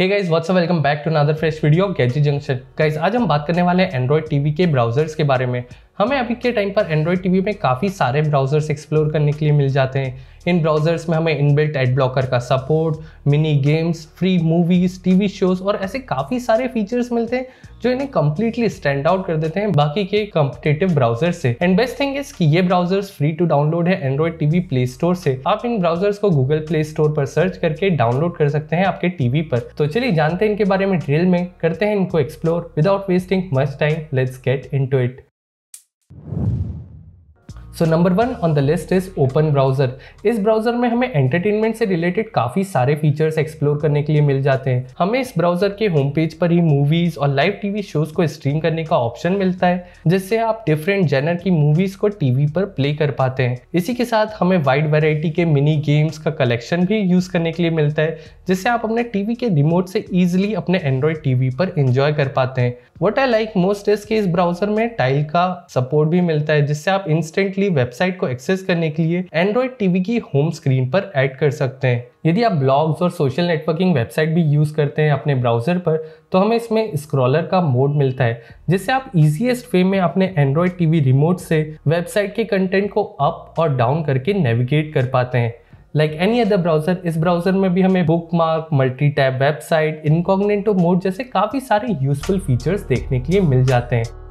hey guys what's welcome back to another fresh video Gadgi Junction guys आज हम बात करने वाले हैं एंड्रॉयड टीवी के ब्राउजर्स के बारे में हमें अभी के टाइम पर एंड्रॉयड टी में काफ़ी सारे ब्राउज़र्स एक्सप्लोर करने के लिए मिल जाते हैं इन ब्राउज़र्स में हमें इनबिल्ट एड ब्लॉकर का support mini games free movies TV shows और ऐसे काफ़ी सारे फीचर्स मिलते हैं जो इन्हें कम्प्लीटली स्टैंड आउट कर देते हैं बाकी के कम्पिटेटिव ब्राउजर से एंड बेस्ट थिंग इज कि ये ब्राउजर्स फ्री टू डाउनलोड है एंड्रॉइड टीवी प्ले स्टोर से आप इन ब्राउजर्स को गूगल प्ले स्टोर पर सर्च करके डाउनलोड कर सकते हैं आपके टीवी पर तो चलिए जानते हैं इनके बारे में ड्रिल में करते हैं इनको explore without wasting much time let's get in it so number one on the list is open browser इस ब्राउजर में हमें एंटरटेनमेंट से रिलेटेड काफी सारे फीचर्स एक्सप्लोर करने के लिए मिल जाते हैं हमें इस ब्राउजर के होम पेज पर ही मूवीज और लाइव टीवी शोज को स्ट्रीम करने का ऑप्शन मिलता है जिससे आप डिफरेंट जेनर की मूवीज को टीवी पर प्ले कर पाते हैं इसी के साथ हमें वाइड वेराइटी के मिनी गेम्स का कलेक्शन भी यूज करने के लिए मिलता है जिससे आप अपने टीवी के रिमोट से इजिली अपने एंड्रॉयड टीवी पर इंजॉय कर पाते हैं वट आई लाइक मोस्ट इस ब्राउजर में टाइल का सपोर्ट भी मिलता है जिससे आप इंस्टेंटली डायरेक्टली वेबसाइट को एक्सेस करने के लिए एंड्रॉइड टीवी की होम स्क्रीन पर ऐड कर सकते हैं यदि आप ब्लॉग्स और सोशल नेटवर्किंग वेबसाइट भी यूज़ करते हैं अपने ब्राउज़र पर तो हमें इसमें स्क्रॉलर का मोड मिलता है जिससे आप इजीएस्ट वे में अपने एंड्रॉयड टीवी रिमोट से वेबसाइट के कंटेंट को अप और डाउन करके नेविगेट कर पाते हैं लाइक एनी अदर ब्राउजर इस ब्राउजर में भी हमें bookmark multi tab website incognito mode जैसे काफ़ी सारे यूजफुल फीचर्स देखने के लिए मिल जाते हैं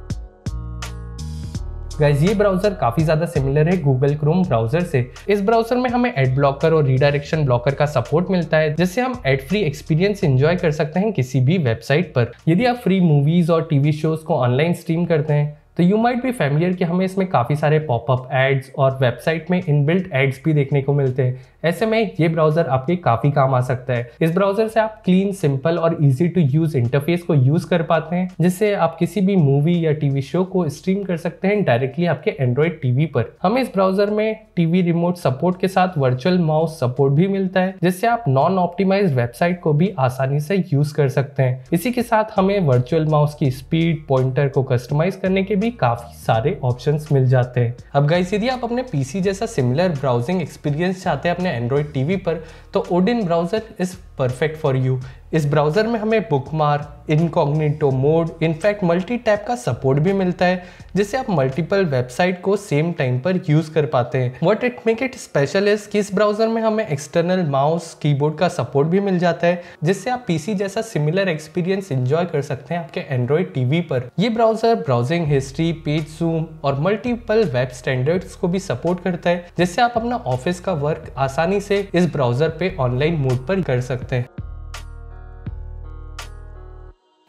गैस ये ब्राउजर काफी ज्यादा सिमिलर है गूगल क्रोम ब्राउजर से इस ब्राउजर में हमें एड ब्लॉकर और रिडायरेक्शन ब्लॉकर का सपोर्ट मिलता है जिससे हम एड फ्री एक्सपीरियंस एंजॉय कर सकते हैं किसी भी वेबसाइट पर यदि आप फ्री मूवीज और टीवी शोज को ऑनलाइन स्ट्रीम करते हैं तो यू माइट भी फैमिलियर कि हमें इसमें काफ़ी सारे पॉपअप एड्स और वेबसाइट में इनबिल्ट एड्स भी देखने को मिलते हैं ऐसे में ये ब्राउज़र आपके काफ़ी काम आ सकता है इस ब्राउज़र से आप क्लीन सिंपल और इजी टू यूज़ इंटरफेस को यूज़ कर पाते हैं जिससे आप किसी भी मूवी या टीवी शो को स्ट्रीम कर सकते हैं डायरेक्टली आपके एंड्रॉयड टीवी पर हमें इस ब्राउज़र में टीवी रिमोट सपोर्ट के साथ वर्चुअल माउस सपोर्ट भी मिलता है जिससे आप नॉन ऑप्टिमाइज वेबसाइट को भी आसानी से यूज़ कर सकते हैं इसी के साथ हमें वर्चुअल माउस की स्पीड पॉइंटर को कस्टमाइज करने के भी काफ़ी सारे ऑप्शन मिल जाते हैं अब गाइस यदि आप अपने पीसी जैसा सिमिलर ब्राउजिंग एक्सपीरियंस चाहते हैं अपने एंड्रॉयड टीवी पर तो Odin browser is perfect for you इस ब्राउज़र में हमें bookmark incognito mode in fact multi tab का सपोर्ट भी मिलता है जिससे आप मल्टीपल वेबसाइट को सेम टाइम पर यूज़ कर पाते हैं what it make it special is कि इस ब्राउज़र में हमें एक्सटर्नल माउस कीबोर्ड का सपोर्ट भी मिल जाता है जिससे आप पीसी जैसा सिमिलर एक्सपीरियंस इंजॉय कर सकते हैं आपके एंड्रॉयड टी पर ये browser browsing history page zoom और मल्टीपल वेब स्टैंडर्ड्स को भी सपोर्ट करता है जिससे आप अपना ऑफिस का वर्क आसानी से इस ब्राउज़र पे ऑनलाइन मोड पर कर सकते हैं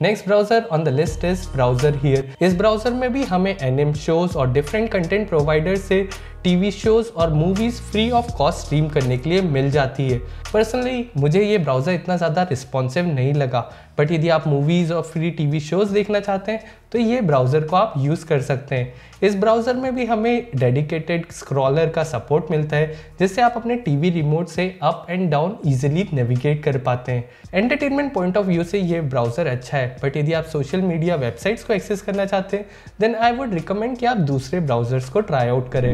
next browser on the list is browser here इस ब्राउजर में भी हमें एनिम शोज और डिफरेंट कंटेंट प्रोवाइडर से टीवी शोज और movies free of cost stream करने के लिए मिल जाती है पर्सनली मुझे ये ब्राउज़र इतना ज़्यादा रिस्पॉन्सिव नहीं लगा बट यदि आप मूवीज़ और फ्री टीवी शोज़ देखना चाहते हैं तो ये ब्राउज़र को आप यूज़ कर सकते हैं इस ब्राउज़र में भी हमें डेडिकेटेड स्क्रॉलर का सपोर्ट मिलता है जिससे आप अपने टीवी रिमोट से up and down easily navigate कर पाते हैं एंटरटेनमेंट पॉइंट ऑफ व्यू से ये ब्राउज़र अच्छा है बट यदि आप सोशल मीडिया वेबसाइट्स को एक्सेस करना चाहते हैं देन आई वुड रिकमेंड कि आप दूसरे ब्राउज़र्स को ट्राई आउट करें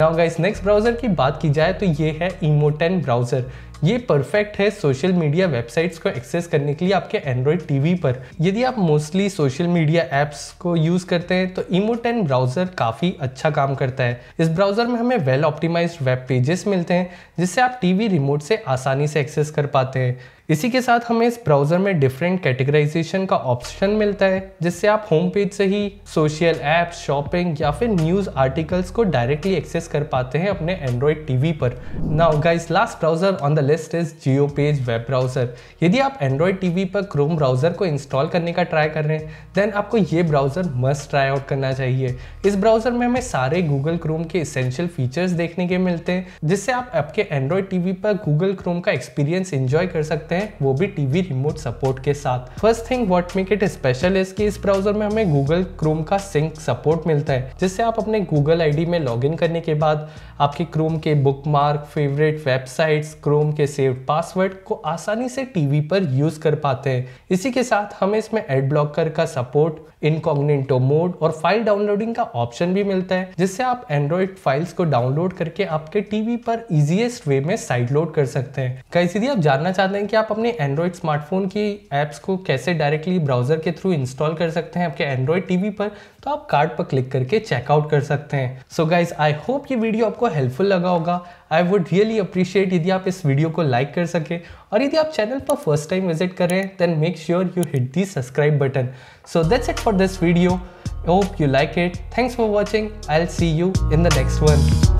नाउ गाइस नेक्स्ट ब्राउजर की बात की जाए तो ये है इमोटेन ब्राउजर ये परफेक्ट है सोशल मीडिया वेबसाइट्स को एक्सेस करने के लिए आपके एंड्रॉयड टीवी पर यदि आप मोस्टली सोशल मीडिया एप्स को यूज़ करते हैं तो इमोटेन ब्राउज़र काफ़ी अच्छा काम करता है इस ब्राउज़र में हमें वेल ऑप्टिमाइज्ड वेब पेजेस मिलते हैं जिससे आप टीवी रिमोट से आसानी से एक्सेस कर पाते हैं इसी के साथ हमें इस ब्राउज़र में डिफरेंट कैटेगराइजेशन का ऑप्शन मिलता है जिससे आप होम पेज से ही सोशल ऐप्स शॉपिंग या फिर न्यूज़ आर्टिकल्स को डायरेक्टली एक्सेस कर पाते हैं अपने एंड्रॉयड टीवी पर now guys last browser on the list is Jio page web browser यदि आप एंड्रॉयड टीवी पर क्रोम ब्राउज़र को इंस्टॉल करने का ट्राई कर रहे हैं देन आपको ये ब्राउज़र मस्ट ट्राई आउट करना चाहिए इस ब्राउज़र में हमें सारे गूगल क्रोम के इसेंशियल फीचर्स देखने के मिलते हैं जिससे आप आपके एंड्रॉयड टीवी पर गूगल क्रोम का एक्सपीरियंस इंजॉय कर सकते हैं हैं वो भी टीवी रिमोट सपोर्ट के साथ first thing what make it special is कि इस ब्राउजर में हमें गूगल क्रोम का सिंक सपोर्ट मिलता है जिससे आप अपने गूगल आई में लॉग करने के बाद आपके क्रोम के बुकमार्क फेवरेट वेबसाइट्स क्रोम के सेव पासवर्ड को आसानी से टीवी पर यूज कर पाते हैं इसी के साथ हमें इसमें एड ब्लॉकर का सपोर्ट इनकॉग्निटो मोड और फाइल डाउनलोडिंग का ऑप्शन भी मिलता है जिससे आप एंड्रॉइड फाइल्स को डाउनलोड करके आपके टीवी पर इजीएस्ट वे में साइड लोड कर सकते हैं कई आप जानना चाहते हैं कि आप अपने एंड्रॉयड स्मार्टफोन की ऐप्स को कैसे डायरेक्टली ब्राउज़र के थ्रू इंस्टॉल कर सकते हैं आपके एंड्रॉयड टीवी पर तो आप कार्ड पर क्लिक करके चेकआउट कर सकते हैं सो गाइज आई होप ये वीडियो आपको हेल्पफुल लगा होगा आई वुड रियली अप्रिशिएट यदि आप इस वीडियो को लाइक कर सकें और यदि आप चैनल पर फर्स्ट टाइम विजिट कर रहे हैं then make sure you hit the subscribe button so that's it for this video hope you like it thanks for watching I'll see you in the next one